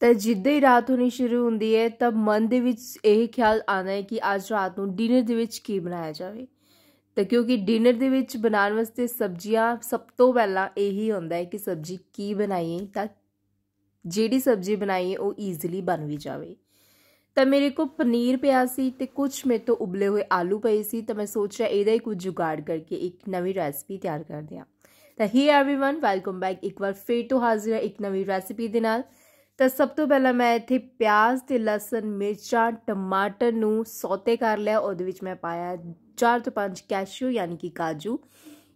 ਤਾਂ ਜਿੱਦੇ ਹੀ ਰਾਤ ਹੋਣੀ ਸ਼ੁਰੂ ਹੁੰਦੀ ਹੈ ਤਾਂ ਮਨ ਦੇ ਵਿੱਚ ਇਹ ਖਿਆਲ ਆਉਂਦਾ ਹੈ ਕਿ ਅੱਜ ਰਾਤ ਨੂੰ ਡਿਨਰ ਦੇ ਵਿੱਚ ਕੀ ਬਣਾਇਆ ਜਾਵੇ ਤਾਂ ਕਿਉਂਕਿ ਡਿਨਰ ਦੇ ਵਿੱਚ ਬਣਾਉਣ ਵਾਸਤੇ ਸਬਜ਼ੀਆਂ ਸਭ ਤੋਂ ਪਹਿਲਾਂ ਇਹੀ ਹੁੰਦਾ ਹੈ ਕਿ ਸਬਜ਼ੀ ਕੀ ਬਣਾਈਏ ਤਾਂ ਜਿਹੜੀ ਸਬਜ਼ੀ ਬਣਾਈਏ ਉਹ ਈਜ਼ੀਲੀ ਬਣ ਵੀ ਜਾਵੇ ਤਾਂ ਮੇਰੇ ਕੋਲ ਪਨੀਰ ਪਿਆ ਸੀ ਤੇ ਕੁਝ ਮੇਰੇ ਤੋਂ ਉਬਲੇ ਹੋਏ ਆਲੂ ਪਏ ਸੀ ਤਾਂ ਮੈਂ ਸੋਚਿਆ ਇਹਦਾ ਹੀ ਕੁਝ ਜੁਗਾੜ ਕਰਕੇ ਇੱਕ ਨਵੀਂ ਰੈਸਪੀ ਤਿਆਰ ਕਰਦੇ ਹਾਂ ਤਾਂ ਹੀ एवरीवन ਵੈਲਕਮ ਬੈਕ ਇੱਕ ਵਾਰ ਫੇਰ ਤੋਂ ਹਾਜ਼ਰ ਹੈ ਇੱਕ ਨਵੀਂ ਰੈਸਪੀ ਦੇ ਨਾਲ ਤਾਂ ਸਭ ਤੋਂ ਪਹਿਲਾਂ ਮੈਂ ਇੱਥੇ ਪਿਆਜ਼ ਤੇ ਲਸਣ ਮਿਰਚਾਂ ਟਮਾਟਰ ਨੂੰ ਸੌਤੇ ਕਰ ਲਿਆ ਉਹਦੇ ਵਿੱਚ ਮੈਂ ਪਾਇਆ 4 ਤੋਂ 5 ਕੈਸ਼ੂ ਯਾਨੀ ਕਿ ਕਾਜੂ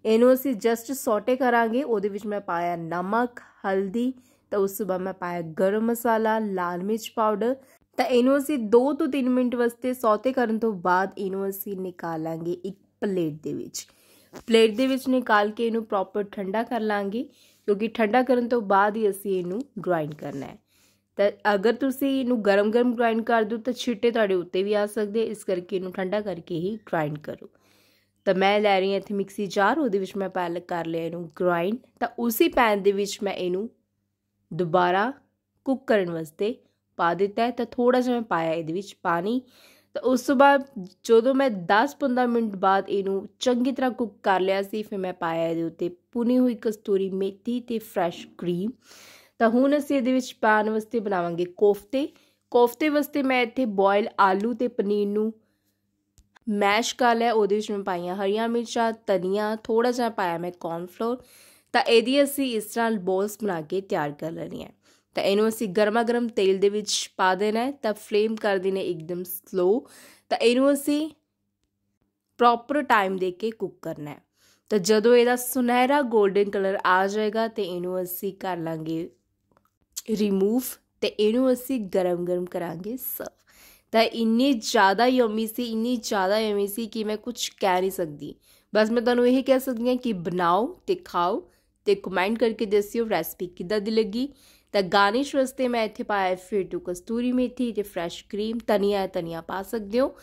ਇਹਨੂੰ ਅਸੀਂ ਜਸਟ ਸੌਤੇ ਕਰਾਂਗੇ ਉਹਦੇ ਵਿੱਚ ਮੈਂ ਪਾਇਆ ਨਮਕ ਹਲਦੀ ਤਾਂ ਉਸ ਤੋਂ ਬਾਅਦ ਮੈਂ ਪਾਇਆ ਗਰਮ ਮਸਾਲਾ ਲਾਲ ਮਿਰਚ ਪਾਊਡਰ ਤਾਂ ਇਹਨੂੰ ਅਸੀਂ 2 ਤੋਂ 3 ਮਿੰਟ ਵਾਸਤੇ ਸੌਤੇ ਕਰਨ ਤੋਂ ਬਾਅਦ ਇਹਨੂੰ ਅਸੀਂ ਨਿਕਾਲਾਂਗੇ ਇੱਕ ਪਲੇਟ ਦੇ ਵਿੱਚ ਪਲੇਟ ਦੇ ਵਿੱਚ ਨਿਕਾਲ ਕੇ ਇਹਨੂੰ ਪ੍ਰੋਪਰ ਠੰਡਾ ਕਰ ਲਾਂਗੇ ਕਿਉਂਕਿ ਠੰਡਾ ਕਰਨ ਤੋਂ ਬਾਅਦ ਹੀ ਅਸੀਂ ਇਹਨੂੰ ਗ੍ਰਾਈਂਡ ਕਰਨਾ ਹੈ ਤਾਂ ਅਗਰ ਤੁਸੀਂ ਇਹਨੂੰ ਗਰਮ-ਗਰਮ ਗ੍ਰਾਈਂਡ ਕਰ ਦਿਓ ਤਾਂ ਛਿੱਟੇ ਤੁਹਾਡੇ ਉੱਤੇ ਵੀ ਆ ਸਕਦੇ ਇਸ ਕਰਕੇ ਇਹਨੂੰ ਠੰਡਾ ਕਰਕੇ ਹੀ ਗ੍ਰਾਈਂਡ ਕਰੋ ਤਾਂ ਮੈਂ ਲੈ ਰਹੀ ਹਾਂ ਇੱਥੇ ਮਿਕਸੀ ਜਾਰ ਉਹਦੇ ਵਿੱਚ ਮੈਂ ਪਾਲਕ ਕਰ ਲਿਆ ਇਹਨੂੰ ਗ੍ਰਾਈਂਡ ਤਾਂ ਉਸੇ ਪੈਨ ਦੇ ਵਿੱਚ ਮੈਂ ਇਹਨੂੰ ਦੁਬਾਰਾ ਕੁੱਕ ਕਰਨ ਵਾਸਤੇ ਪਾ ਦਿੱਤਾ ਤਾਂ ਥੋੜਾ ਜਿਹਾ ਮੈਂ ਪਾਇਆ ਇਹਦੇ ਵਿੱਚ ਪਾਣੀ ਤਾਂ ਉਸ ਤੋਂ ਬਾਅਦ ਜਦੋਂ ਮੈਂ 10-15 ਮਿੰਟ ਬਾਅਦ ਇਹਨੂੰ ਚੰਗੀ ਤਰ੍ਹਾਂ ਕੁੱਕ ਕਰ ਲਿਆ ਸੀ ਫਿਰ ਮੈਂ ਪਾਇਆ ਇਹਦੇ ਉੱਤੇ ਪੁਨੀ ਹੋਈ ਕਸਤੂਰੀ ਮੇਥੀ ਤੇ ਫਰੈਸ਼ ਕਰੀਮ ਤਾਂ ਹੁਣ ਅਸੀਂ ਇਹਦੇ ਵਿੱਚ ਪਾਣ ਵਾਸਤੇ ਬਣਾਵਾਂਗੇ ਕੋਫਤੇ ਕੋਫਤੇ ਵਾਸਤੇ ਮੈਂ ਇੱਥੇ ਬੋਇਲ ਆਲੂ ਤੇ ਪਨੀਰ ਨੂੰ ਮੈਸ਼ ਕਰ ਲਿਆ ਉਹਦੇ ਵਿੱਚ ਮੈਂ ਪਾਈਆਂ ਹਰੀਆਂ ਮਿਰਚਾਂ ਤਨੀਆਂ ਥੋੜਾ ਜਿਹਾ ਪਾਇਆ ਮੈਂ ਕੌਰਨਫਲੋਰ ਤਾਂ ਇਹਦੀ ਅਸੀਂ ਇਸ ਤਰ੍ਹਾਂ ਬੋਲਸ ਬਣਾ ਕੇ ਤਿਆਰ ਕਰ ਲੈਣੀ ਹੈ ਤਾਂ ਇਹਨੂੰ ਅਸੀਂ ਗਰਮਾ-ਗਰਮ ਤੇਲ ਦੇ ਵਿੱਚ ਪਾ ਦੇਣਾ ਤਾਂ ਫਲੇਮ ਕਰ ਦੇਣਾ ਇੱਕਦਮ ਸਲੋ ਤਾਂ ਇਹਨੂੰ ਅਸੀਂ ਪ੍ਰੋਪਰ ਟਾਈਮ ਦੇ ਕੇ ਕੁੱਕ ਕਰਨਾ ਹੈ ਤਾਂ ਜਦੋਂ ਇਹਦਾ ਸੁਨਹਿਰਾ 골ਡਨ ਕਲਰ ਆ ਜਾਏਗਾ ਤੇ ਇਹਨੂੰ ਅਸੀਂ ਕਰ ਲਾਂਗੇ ਰਿਮੂਵ ਤੇ ਇਹਨੂੰ ਅਸੀਂ ਗਰਮ-ਗਰਮ ਕਰਾਂਗੇ ਸਰਵ ਤਾਂ ਇੰਨੀ ਜ਼ਿਆਦਾ ਯਮੀ ਸੀ ਇੰਨੀ ਜ਼ਿਆਦਾ ਯਮੀ ਸੀ ਕਿ ਮੈਂ ਕੁਝ ਕਹਿ ਨਹੀਂ ਸਕਦੀ ਬਸ ਮੈਂ ਤੁਹਾਨੂੰ ਇਹ ਕਹਿ ਸਕਦੀ ਹਾਂ ਕਿ ਬਣਾਓ ਤੇ ਖਾਓ ਤੇ ਕਮੈਂਟ ਕਰਕੇ ਦੱਸਿਓ ਰੈਸਪੀ ਕਿੱਦਾਂ ਦੀ ਲੱਗੀ ਤਾਂ ਗਾਰਨਿਸ਼ ਵਾਸਤੇ ਮੈਂ ਇੱਥੇ ਪਾਇਆ ਫਿਰ ਟੂ ਕਸਤੂਰੀ ਮੇਥੀ ਤੇ ਫਰੈਸ਼ ਕਰੀਮ ਤਨੀਆ ਤਨੀਆ ਪਾ ਸਕਦੇ ਹੋ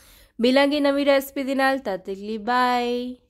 ਮਿਲਾਂਗੇ ਨਵੀਂ ਰੈਸਪੀ ਦੇ ਨਾਲ ਤਦ ਤੱਕ ਲਈ ਬਾਏ